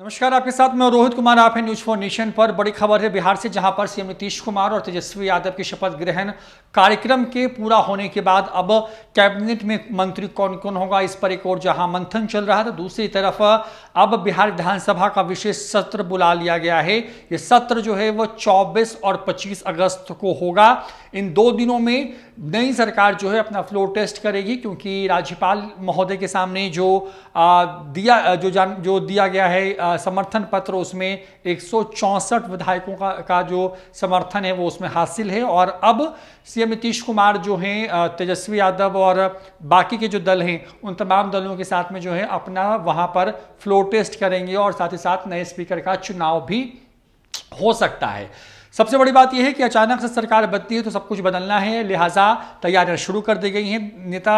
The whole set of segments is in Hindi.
नमस्कार आपके साथ मैं रोहित कुमार आप हैं न्यूज फॉर नेशन पर बड़ी खबर है बिहार से जहां पर सीएम नीतीश कुमार और तेजस्वी यादव के शपथ ग्रहण कार्यक्रम के पूरा होने के बाद अब कैबिनेट में मंत्री कौन कौन होगा इस पर एक और जहां मंथन चल रहा था दूसरी तरफ अब बिहार विधानसभा का विशेष सत्र बुला लिया गया है ये सत्र जो है वह चौबीस और पच्चीस अगस्त को होगा इन दो दिनों में नई सरकार जो है अपना फ्लोर टेस्ट करेगी क्योंकि राज्यपाल महोदय के सामने जो दिया जो जान जो दिया गया है समर्थन पत्र उसमें एक विधायकों का का जो समर्थन है वो उसमें हासिल है और अब सीएम नीतीश कुमार जो हैं तेजस्वी यादव और बाकी के जो दल हैं उन तमाम दलों के साथ में जो है अपना वहाँ पर फ्लोर टेस्ट करेंगे और साथ ही साथ नए स्पीकर का चुनाव भी हो सकता है सबसे बड़ी बात यह है कि अचानक से सरकार बदती है तो सब कुछ बदलना है लिहाजा तैयारियां शुरू कर दी गई हैं नेता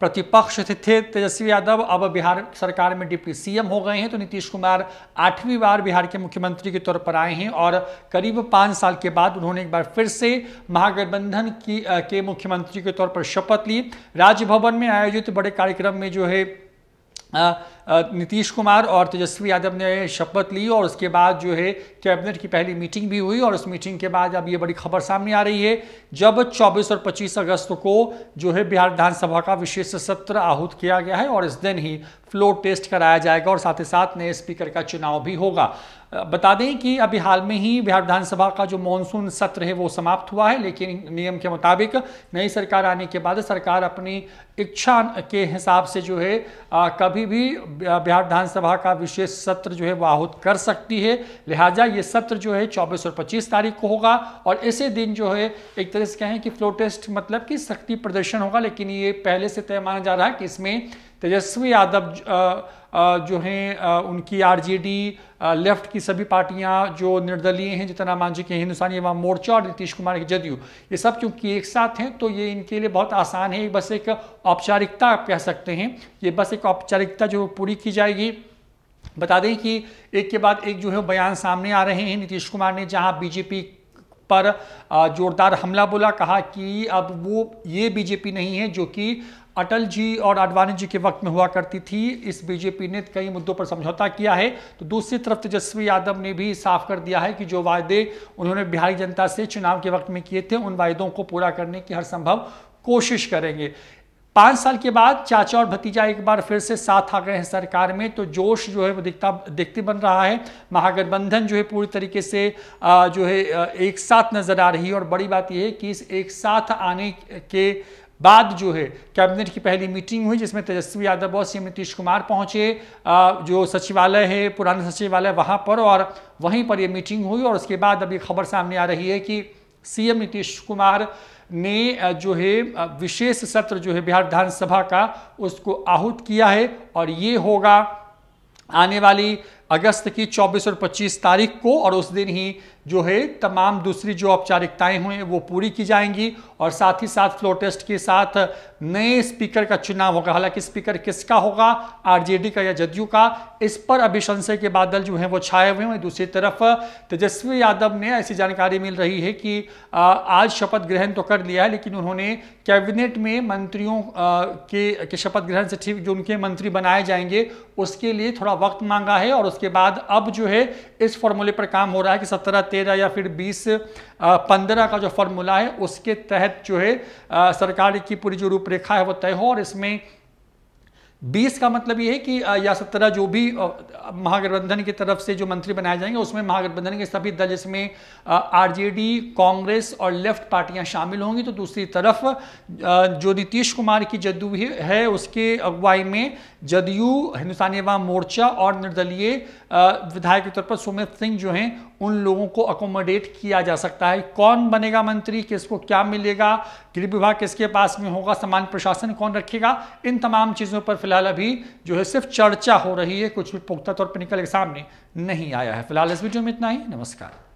प्रतिपक्ष थे तेजस्वी यादव अब बिहार सरकार में डिप्टी सीएम हो गए हैं तो नीतीश कुमार आठवीं बार बिहार के मुख्यमंत्री के तौर पर आए हैं और करीब पाँच साल के बाद उन्होंने एक बार फिर से महागठबंधन की के मुख्यमंत्री के तौर पर शपथ ली राजभवन में आयोजित बड़े कार्यक्रम में जो है नीतीश कुमार और तेजस्वी यादव ने शपथ ली और उसके बाद जो है कैबिनेट की पहली मीटिंग भी हुई और उस मीटिंग के बाद अब ये बड़ी खबर सामने आ रही है जब 24 और 25 अगस्त को जो है बिहार विधानसभा का विशेष सत्र आहूत किया गया है और इस दिन ही फ्लोर टेस्ट कराया जाएगा और साथ ही साथ नए स्पीकर का चुनाव भी होगा बता दें कि अभी हाल में ही बिहार विधानसभा का जो मानसून सत्र है वो समाप्त हुआ है लेकिन नियम के मुताबिक नई सरकार आने के बाद सरकार अपनी इच्छा के हिसाब से जो है कभी भी बिहार विधानसभा का विशेष सत्र जो है वो आहूत कर सकती है लिहाजा ये सत्र जो है चौबीस और पच्चीस तारीख को होगा और इसी दिन जो है एक तरह से कहें कि फ्लो टेस्ट मतलब कि शक्ति प्रदर्शन होगा लेकिन ये पहले से तय माना जा रहा है कि इसमें तेजस्वी यादव जो हैं उनकी आरजेडी लेफ्ट की सभी पार्टियां जो निर्दलीय हैं जितना मांझी के हिंदुस्तानी अवाम मोर्चा और नीतीश कुमार की जदयू ये सब क्योंकि एक साथ हैं तो ये इनके लिए बहुत आसान है बस एक औपचारिकता आप कह सकते हैं ये बस एक औपचारिकता जो पूरी की जाएगी बता दें कि एक के बाद एक जो है बयान सामने आ रहे हैं नीतीश कुमार ने जहां बीजेपी पर जोरदार हमला बोला कहा कि अब वो ये बीजेपी नहीं है जो कि अटल जी और आडवाणी जी के वक्त में हुआ करती थी इस बीजेपी ने कई मुद्दों पर समझौता किया है तो दूसरी तरफ तेजस्वी यादव ने भी साफ कर दिया है कि जो वायदे उन्होंने बिहारी जनता से चुनाव के वक्त में किए थे उन वायदों को पूरा करने की हर संभव कोशिश करेंगे पाँच साल के बाद चाचा और भतीजा एक बार फिर से साथ आ गए हैं सरकार में तो जोश जो है वो दिखता दिखते बन रहा है महागठबंधन जो है पूरी तरीके से जो है एक साथ नज़र आ रही है और बड़ी बात यह है कि इस एक साथ आने के बाद जो है कैबिनेट की पहली मीटिंग हुई जिसमें तेजस्वी यादव और सीएम नीतीश कुमार पहुंचे जो सचिवालय है पुराना सचिवालय वहां पर और वहीं पर यह मीटिंग हुई और उसके बाद अभी खबर सामने आ रही है कि सीएम नीतीश कुमार ने जो है विशेष सत्र जो है बिहार विधानसभा का उसको आहूत किया है और ये होगा आने वाली अगस्त की 24 और 25 तारीख को और उस दिन ही जो है तमाम दूसरी जो औपचारिकताएं हुई हैं वो पूरी की जाएंगी और साथ ही साथ फ्लोर टेस्ट के साथ नए स्पीकर का चुनाव होगा हालांकि स्पीकर किसका होगा आरजेडी का या जदयू का इस पर अभी संशय के बादल जो हैं वो छाए हुए हैं दूसरी तरफ तेजस्वी यादव ने ऐसी जानकारी मिल रही है कि आज शपथ ग्रहण तो कर लिया है लेकिन उन्होंने कैबिनेट में मंत्रियों के, के शपथ ग्रहण से ठीक जो उनके मंत्री बनाए जाएंगे उसके लिए थोड़ा वक्त मांगा है और उस उसके बाद अब जो है इस फॉर्मूले पर काम हो रहा है कि सत्रह तेरह या फिर बीस पंद्रह का जो फॉर्मूला है उसके तहत जो है सरकार की पूरी जो रूपरेखा है वो तय हो और इसमें बीस का मतलब ये है कि या सत्रह जो भी महागठबंधन की तरफ से जो मंत्री बनाए जाएंगे उसमें महागठबंधन के सभी दल इसमें आरजेडी कांग्रेस और लेफ्ट पार्टियां शामिल होंगी तो दूसरी तरफ जो नीतीश कुमार की जदयू है उसके अगुवाई में जदयू हिंदुस्तानी अवाम मोर्चा और निर्दलीय विधायक के तौर पर सुमित सिंह जो हैं उन लोगों को अकोमोडेट किया जा सकता है कौन बनेगा मंत्री किसको क्या मिलेगा गृह विभाग किसके पास में होगा समान प्रशासन कौन रखेगा इन तमाम चीज़ों पर फिलहाल अभी जो है सिर्फ चर्चा हो रही है कुछ भी पुख्ता तौर पर निकल के सामने नहीं आया है फिलहाल इस वीडियो में इतना ही नमस्कार